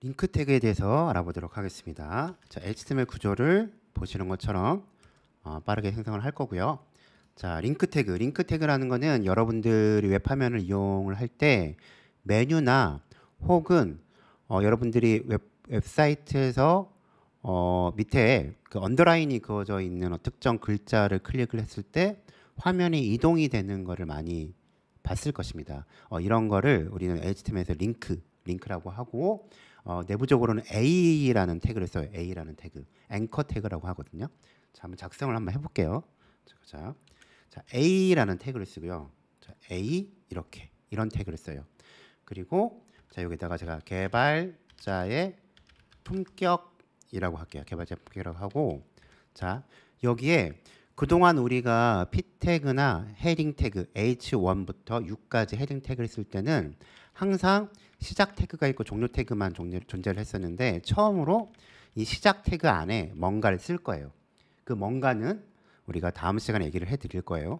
링크 태그에 대해서 알아보도록 하겠습니다. 자, HTML 구조를 보시는 것처럼 어, 빠르게 생성을 할 거고요. 자, 링크 태그. 링크 태그라는 거는 여러분들이 웹 화면을 이용을 할 때 메뉴나 혹은 어, 여러분들이 웹, 웹사이트에서 어, 밑에 그 언더라인이 그어져 있는 어, 특정 글자를 클릭을 했을 때 화면이 이동이 되는 것을 많이 봤을 것입니다. 어, 이런 거를 우리는 HTML에서 링크, 링크라고 하고 어, 내부적으로는 A라는 태그를 써요. A라는 태그, 앵커 태그라고 하거든요. 자, 한번 작성을 한번 해볼게요. 자, 자 A라는 태그를 쓰고요. 자, A 이렇게 이런 태그를 써요. 그리고 자 여기다가 제가 개발자의 품격이라고 할게요. 개발자 품격이라고 하고 자 여기에 그동안 우리가 p 태그나 헤딩 태그 H1부터 U까지 헤딩 태그를 쓸 때는 항상 시작 태그가 있고 종료 태그만 종료, 존재를 했었는데 처음으로 이 시작 태그 안에 뭔가를 쓸 거예요. 그 뭔가는 우리가 다음 시간에 얘기를 해드릴 거예요.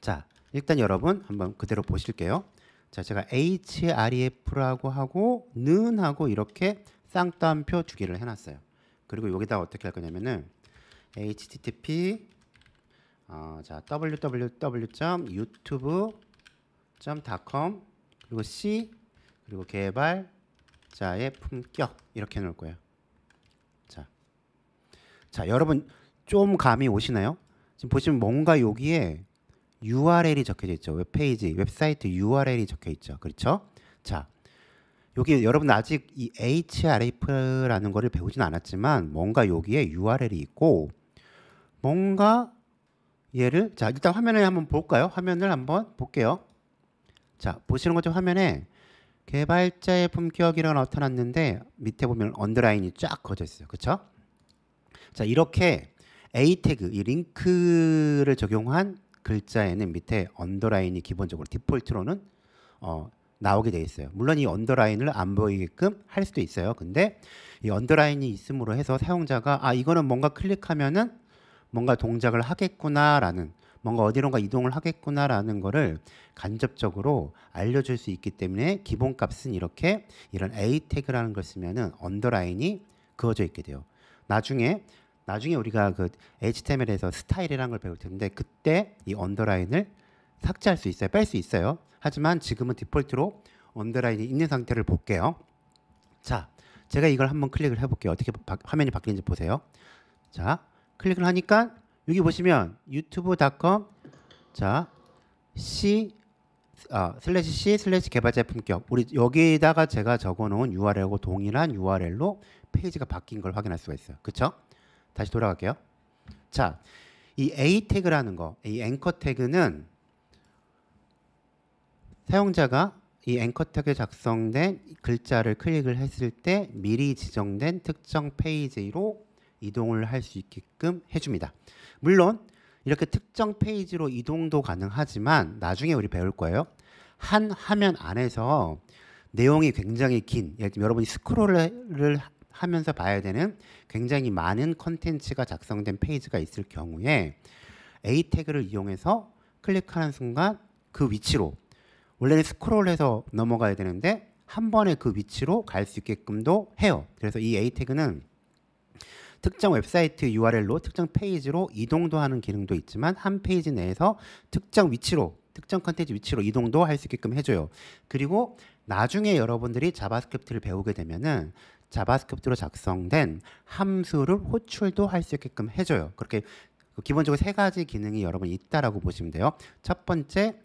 자, 일단 여러분 한번 그대로 보실게요. 자, 제가 href라고 하고 는 하고 이렇게 쌍따옴표 두 개를 해놨어요. 그리고 여기다 어떻게 할 거냐면은 http 어, 자 www.youtube.com 그리고 C 그리고 개발자의 품격 이렇게 해놓을 거예요. 자, 자 여러분 좀 감이 오시나요? 지금 보시면 뭔가 여기에 URL이 적혀져 있죠. 웹페이지, 웹사이트 URL이 적혀 있죠. 그렇죠? 자, 여기 여러분 아직 이 href라는 거를 배우진 않았지만 뭔가 여기에 URL이 있고 뭔가 얘를 자 일단 화면을 한번 볼까요? 화면을 한번 볼게요. 자 보시는 것처럼 화면에 개발자의 품격이라고 나타났는데 밑에 보면 언더라인이 쫙 커져 있어요. 그쵸자 이렇게 A 태그 이 링크를 적용한 글자에는 밑에 언더라인이 기본적으로 디폴트로는 어, 나오게 돼 있어요. 물론 이 언더라인을 안 보이게끔 할 수도 있어요. 근데 이 언더라인이 있음으로 해서 사용자가 아 이거는 뭔가 클릭하면은 뭔가 동작을 하겠구나라는 뭔가 어디론가 이동을 하겠구나라는 거를 간접적으로 알려줄 수 있기 때문에 기본값은 이렇게 이런 A 태그라는 걸 쓰면은 언더라인이 그어져 있게 돼요. 나중에 나중에 우리가 그 HTML에서 스타일이라는 걸 배울 텐데 그때 이 언더라인을 삭제할 수 있어요. 뺄 수 있어요. 하지만 지금은 디폴트로 언더라인이 있는 상태를 볼게요. 자, 제가 이걸 한번 클릭을 해볼게요. 어떻게 바, 화면이 바뀌는지 보세요. 자, 클릭을 하니까 여기 보시면 유튜브닷컴 자 c 아, 슬래시 c 슬래시 개발자 품격 우리 여기다가 에 제가 적어놓은 URL하고 동일한 URL로 페이지가 바뀐 걸 확인할 수가 있어요. 그쵸? 다시 돌아갈게요. 자, 이 A 태그라는 거, 이 앵커 태그는 사용자가 이 앵커 태그에 작성된 글자를 클릭을 했을 때 미리 지정된 특정 페이지로 이동을 할 수 있게끔 해줍니다. 물론 이렇게 특정 페이지로 이동도 가능하지만 나중에 우리 배울 거예요. 한 화면 안에서 내용이 굉장히 긴, 예를 들면 여러분이 스크롤을 하면서 봐야 되는 굉장히 많은 컨텐츠가 작성된 페이지가 있을 경우에 A 태그를 이용해서 클릭하는 순간 그 위치로 원래는 스크롤해서 넘어가야 되는데 한 번에 그 위치로 갈 수 있게끔도 해요. 그래서 이 A 태그는 특정 웹사이트 URL로 특정 페이지로 이동도 하는 기능도 있지만 한 페이지 내에서 특정 위치로 특정 컨텐츠 위치로 이동도 할 수 있게끔 해줘요. 그리고 나중에 여러분들이 자바스크립트를 배우게 되면은 자바스크립트로 작성된 함수를 호출도 할 수 있게끔 해줘요. 그렇게 기본적으로 세 가지 기능이 여러분 있다라고 보시면 돼요. 첫 번째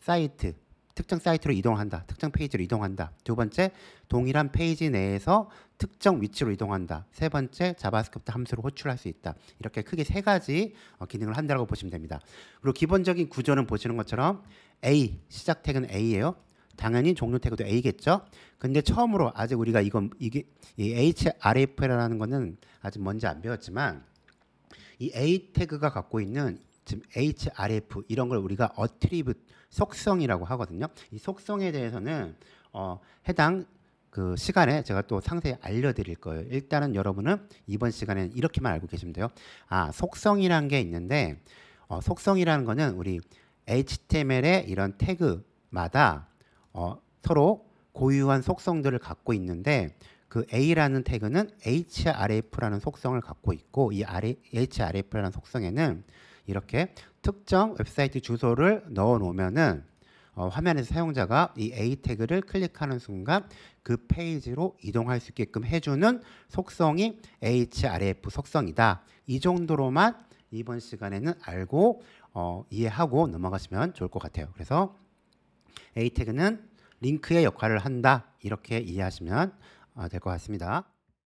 사이트 특정 사이트로 이동한다. 특정 페이지로 이동한다. 두 번째, 동일한 페이지 내에서 특정 위치로 이동한다. 세 번째, 자바스크립트 함수를 호출할 수 있다. 이렇게 크게 세 가지 어, 기능을 한다고 보시면 됩니다. 그리고 기본적인 구조는 보시는 것처럼 A, 시작 태그는 A예요. 당연히 종료 태그도 A겠죠. 근데 처음으로 아직 우리가 이건 이게 이 href라는 거는 아직 뭔지 안 배웠지만 이 A 태그가 갖고 있는 지금 HRF 이런 걸 우리가 어트리뷰 속성이라고 하거든요. 이 속성에 대해서는 어, 해당 그 시간에 제가 또 상세히 알려드릴 거예요. 일단은 여러분은 이번 시간에는 이렇게만 알고 계시면 돼요. 아속성이라는게 있는데 어, 속성이라는 거는 우리 HTML의 이런 태그마다 어, 서로 고유한 속성들을 갖고 있는데 그 A라는 태그는 href라는 속성을 갖고 있고 이 HRF라는 속성에는 이렇게 특정 웹사이트 주소를 넣어 놓으면은 어, 화면에서 사용자가 이 A 태그를 클릭하는 순간 그 페이지로 이동할 수 있게끔 해주는 속성이 href 속성이다. 이 정도로만 이번 시간에는 알고 어, 이해하고 넘어가시면 좋을 것 같아요. 그래서 A 태그는 링크의 역할을 한다. 이렇게 이해하시면 어, 될것 같습니다.